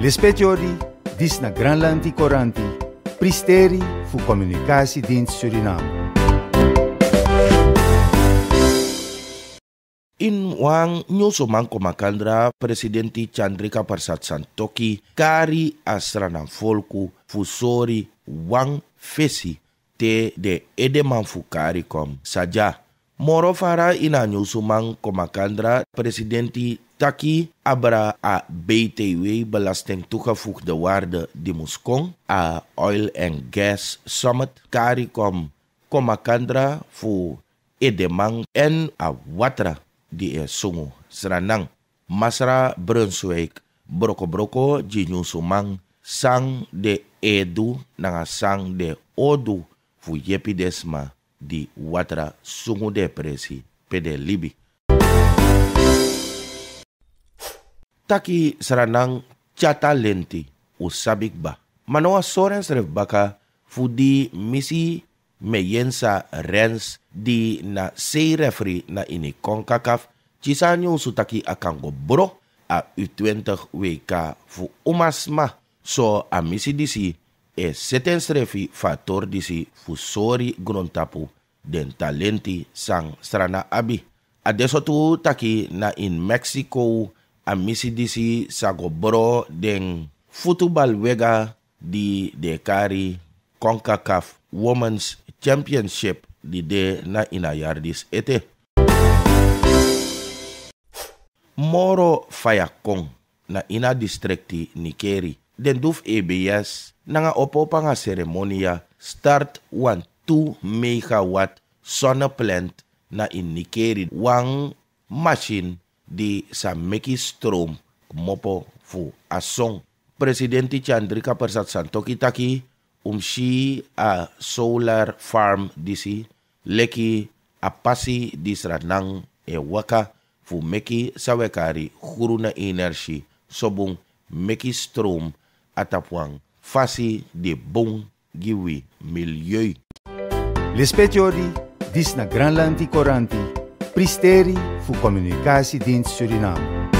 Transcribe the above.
lespetyodi disi na granlanti koranti pristeri fu komunikâsi diensi surinam ini wan nyunsuman konmakandra presidenti cyandrika persatsantoki kari a sra na folku fu sori wan fesi te den edeman fu kari kon sa dya Morofara ina nyusumang komakandra presidenti taki abra a BTW belasting toegevoegde waarde di muskong a oil and gas summit karikom komakandra fu edemang en a watra di e sungu seranang masra Brunswick broko broko di nyusumang sang de edu nanga sang de odu fu Yepidesma. di watra Sungu Depresi pede Libi. Taki seranang cata lenti usabik ba. Manoa soren seref baka fudi misi meyensa rens di na sei refri na ini konkakaf cisanyo sutaki akan bro, a U20 WK fu umasma so a misi disi Es setten strèfi fa tort de sefussori grontapo den talenti san strana aabi. Aèsò tu taque na in Mèou a misidi ddici sa gobrò den futbal veèga de dearii Conca Cf Women's Championship deè e na Ina yardis etT. Mòro Fayaò na Iastreti Niri. den EBS nanga opopa nga ceremonia start wan 2 megawatt sonneplant na in wang machine di sa meki strom mopo fu asong. Presidenti Chandrika Persat Santoki taki umshi a solar farm disi leki apasi disranang e waka fu meki sawekari huruna energie sobung meki strom atapwang fasi de bon giwi milieu. L'espetiori dis na Granlanti Koranti, pristeri fu komunikasi din Suriname.